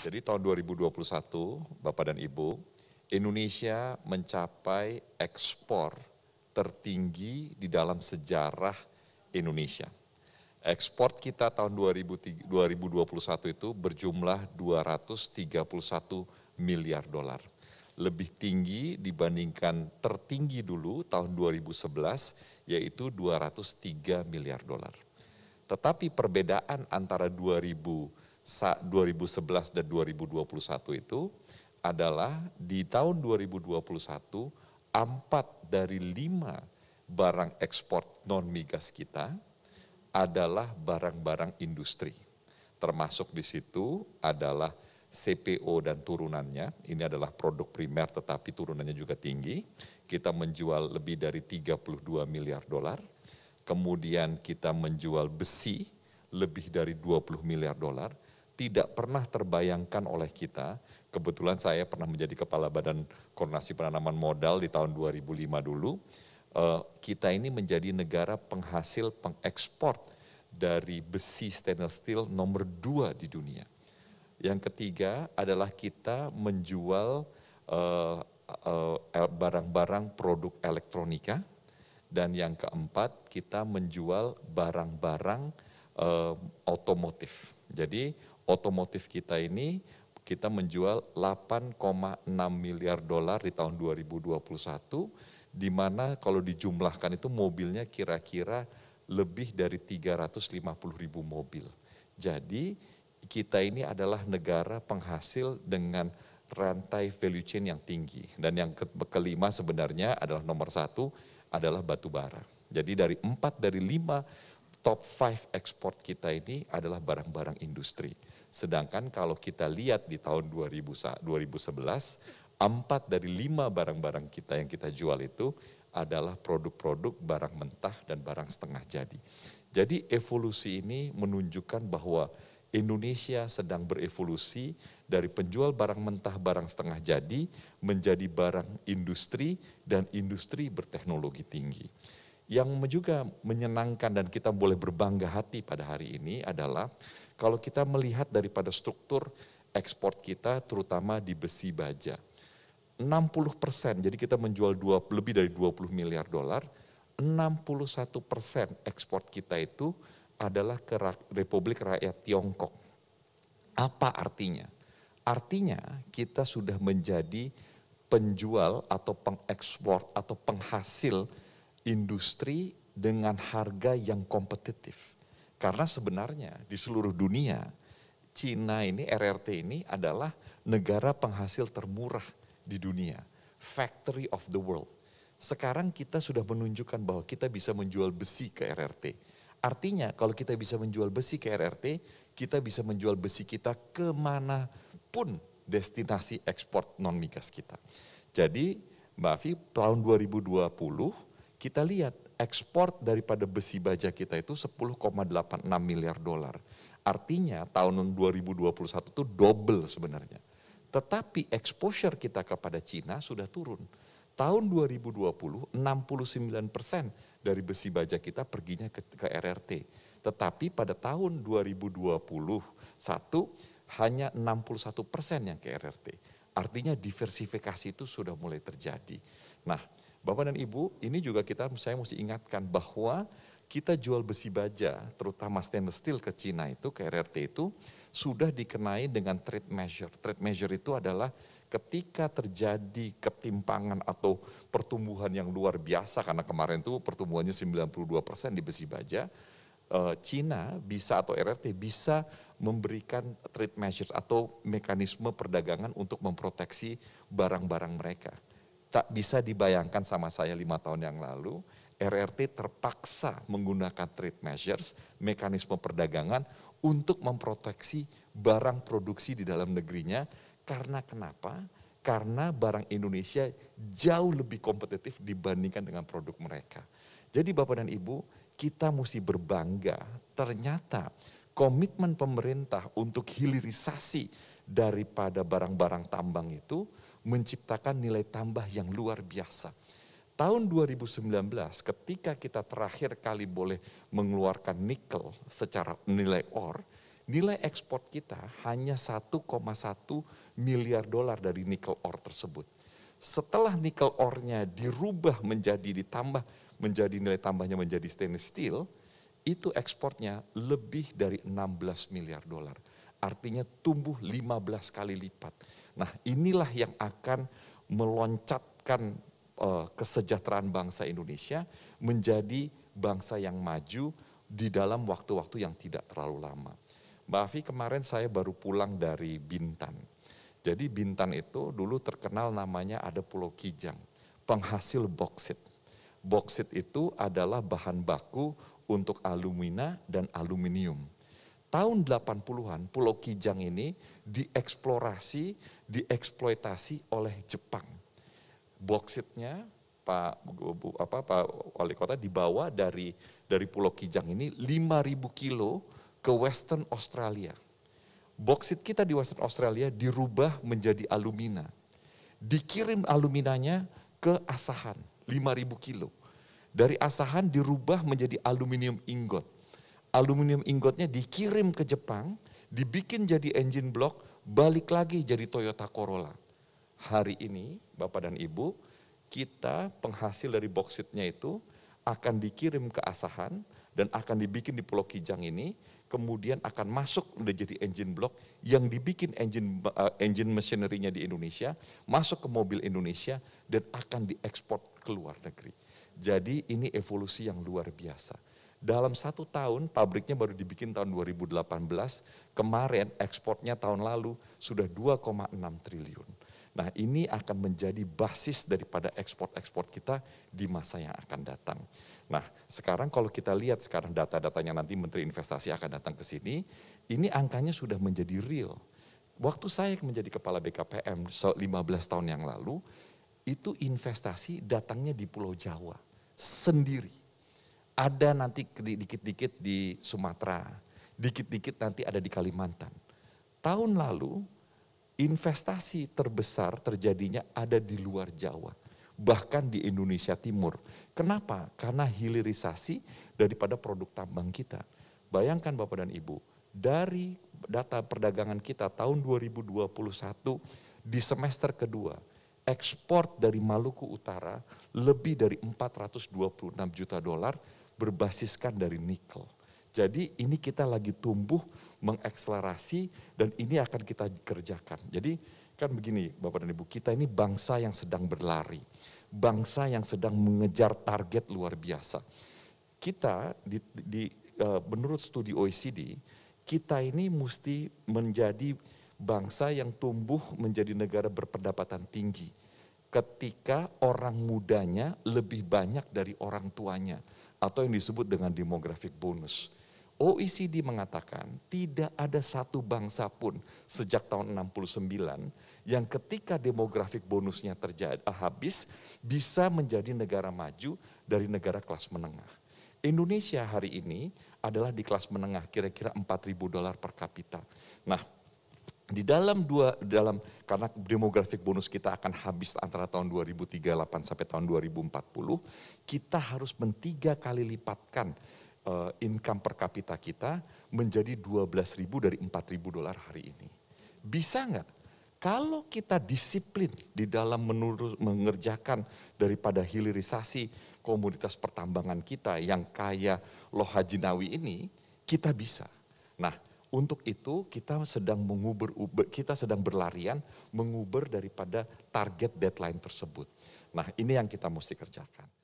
Jadi tahun 2021, Bapak dan Ibu, Indonesia mencapai ekspor tertinggi di dalam sejarah Indonesia. Ekspor kita tahun 2021 itu berjumlah 231 miliar dolar. Lebih tinggi dibandingkan tertinggi dulu tahun 2011 yaitu 203 miliar dolar. Tetapi perbedaan antara 2000 2011 dan 2021 itu adalah di tahun 2021 empat dari lima barang ekspor non migas kita adalah barang-barang industri. Termasuk di situ adalah CPO dan turunannya. Ini adalah produk primer tetapi turunannya juga tinggi. Kita menjual lebih dari 32 miliar dolar. Kemudian kita menjual besi lebih dari 20 miliar dolar tidak pernah terbayangkan oleh kita. Kebetulan saya pernah menjadi kepala badan koordinasi penanaman modal di tahun 2005 dulu. Eh, kita ini menjadi negara penghasil pengekspor dari besi stainless steel nomor dua di dunia. Yang ketiga adalah kita menjual eh, eh, barang-barang produk elektronika. Dan yang keempat kita menjual barang-barang otomotif. Jadi otomotif kita ini kita menjual 8,6 miliar dolar di tahun 2021 di mana kalau dijumlahkan itu mobilnya kira-kira lebih dari 350 ribu mobil. Jadi kita ini adalah negara penghasil dengan rantai value chain yang tinggi. Dan yang ke kelima sebenarnya adalah nomor satu adalah batu bara. Jadi dari empat dari lima top five ekspor kita ini adalah barang-barang industri. Sedangkan kalau kita lihat di tahun 2000, 2011, empat dari lima barang-barang kita yang kita jual itu adalah produk-produk barang mentah dan barang setengah jadi. Jadi evolusi ini menunjukkan bahwa Indonesia sedang berevolusi dari penjual barang mentah barang setengah jadi menjadi barang industri dan industri berteknologi tinggi. Yang juga menyenangkan dan kita boleh berbangga hati pada hari ini adalah kalau kita melihat daripada struktur ekspor kita terutama di besi baja. 60 persen, jadi kita menjual dua, lebih dari 20 miliar dolar, 61 persen ekspor kita itu adalah ke Republik Rakyat Tiongkok. Apa artinya? Artinya kita sudah menjadi penjual atau pengekspor atau penghasil industri dengan harga yang kompetitif karena sebenarnya di seluruh dunia, Cina ini, RRT ini adalah negara penghasil termurah di dunia. Factory of the world. Sekarang kita sudah menunjukkan bahwa kita bisa menjual besi ke RRT. Artinya kalau kita bisa menjual besi ke RRT, kita bisa menjual besi kita pun destinasi ekspor non migas kita. Jadi Mbak Afi, tahun 2020 kita lihat ekspor daripada besi baja kita itu 10,86 miliar dolar. Artinya tahun 2021 itu double sebenarnya. Tetapi exposure kita kepada Cina sudah turun. Tahun 2020 69% dari besi baja kita perginya ke, ke RRT. Tetapi pada tahun 2021 hanya 61% yang ke RRT. Artinya diversifikasi itu sudah mulai terjadi. Nah, Bapak dan Ibu, ini juga kita saya mesti ingatkan bahwa kita jual besi baja, terutama stainless steel ke Cina itu, ke RRT itu, sudah dikenai dengan trade measure. Trade measure itu adalah ketika terjadi ketimpangan atau pertumbuhan yang luar biasa, karena kemarin itu pertumbuhannya 92 persen di besi baja, eh, Cina bisa atau RRT bisa memberikan trade measures atau mekanisme perdagangan untuk memproteksi barang-barang mereka tak bisa dibayangkan sama saya lima tahun yang lalu, RRT terpaksa menggunakan trade measures, mekanisme perdagangan untuk memproteksi barang produksi di dalam negerinya. Karena kenapa? Karena barang Indonesia jauh lebih kompetitif dibandingkan dengan produk mereka. Jadi Bapak dan Ibu, kita mesti berbangga ternyata komitmen pemerintah untuk hilirisasi daripada barang-barang tambang itu menciptakan nilai tambah yang luar biasa. Tahun 2019 ketika kita terakhir kali boleh mengeluarkan nikel secara nilai or, nilai ekspor kita hanya 1,1 miliar dolar dari nikel or tersebut. Setelah nikel ornya dirubah menjadi ditambah menjadi nilai tambahnya menjadi stainless steel, itu ekspornya lebih dari 16 miliar dolar artinya tumbuh 15 kali lipat. Nah inilah yang akan meloncatkan eh, kesejahteraan bangsa Indonesia menjadi bangsa yang maju di dalam waktu-waktu yang tidak terlalu lama. Mbak Afi kemarin saya baru pulang dari Bintan. Jadi Bintan itu dulu terkenal namanya ada Pulau Kijang, penghasil boksit. Boksit itu adalah bahan baku untuk alumina dan aluminium tahun 80-an Pulau Kijang ini dieksplorasi, dieksploitasi oleh Jepang. Boksitnya Pak Bu, apa Pak Wali Kota dibawa dari dari Pulau Kijang ini 5000 kilo ke Western Australia. Boksit kita di Western Australia dirubah menjadi alumina. Dikirim aluminanya ke Asahan, 5000 kilo. Dari Asahan dirubah menjadi aluminium ingot aluminium ingotnya dikirim ke Jepang, dibikin jadi engine block, balik lagi jadi Toyota Corolla. Hari ini, Bapak dan Ibu, kita penghasil dari boksitnya itu akan dikirim ke Asahan dan akan dibikin di Pulau Kijang ini, kemudian akan masuk udah jadi engine block yang dibikin engine uh, engine machinery-nya di Indonesia, masuk ke mobil Indonesia dan akan diekspor ke luar negeri. Jadi ini evolusi yang luar biasa. Dalam satu tahun, pabriknya baru dibikin tahun 2018, kemarin ekspornya tahun lalu sudah 2,6 triliun. Nah ini akan menjadi basis daripada ekspor-ekspor kita di masa yang akan datang. Nah sekarang kalau kita lihat sekarang data-datanya nanti Menteri Investasi akan datang ke sini, ini angkanya sudah menjadi real. Waktu saya menjadi kepala BKPM 15 tahun yang lalu, itu investasi datangnya di Pulau Jawa sendiri ada nanti dikit-dikit di Sumatera, dikit-dikit nanti ada di Kalimantan. Tahun lalu investasi terbesar terjadinya ada di luar Jawa, bahkan di Indonesia Timur. Kenapa? Karena hilirisasi daripada produk tambang kita. Bayangkan Bapak dan Ibu, dari data perdagangan kita tahun 2021 di semester kedua, ekspor dari Maluku Utara lebih dari 426 juta dolar berbasiskan dari nikel. Jadi ini kita lagi tumbuh mengakselerasi dan ini akan kita kerjakan. Jadi kan begini Bapak dan Ibu, kita ini bangsa yang sedang berlari. Bangsa yang sedang mengejar target luar biasa. Kita di, di e, menurut studi OECD, kita ini mesti menjadi bangsa yang tumbuh menjadi negara berpendapatan tinggi ketika orang mudanya lebih banyak dari orang tuanya atau yang disebut dengan demografik bonus. OECD mengatakan tidak ada satu bangsa pun sejak tahun 69 yang ketika demografik bonusnya terjadi eh, habis bisa menjadi negara maju dari negara kelas menengah. Indonesia hari ini adalah di kelas menengah kira-kira 4.000 dolar per kapita. Nah, di dalam dua dalam karena demografik bonus kita akan habis antara tahun 2038 sampai tahun 2040, kita harus mentiga kali lipatkan uh, income per kapita kita menjadi 12.000 dari 4.000 dolar hari ini. Bisa nggak? Kalau kita disiplin di dalam menurut, mengerjakan daripada hilirisasi komoditas pertambangan kita yang kaya lohajinawi ini, kita bisa. Nah, untuk itu kita sedang menguber kita sedang berlarian mengubur daripada target deadline tersebut. Nah, ini yang kita mesti kerjakan.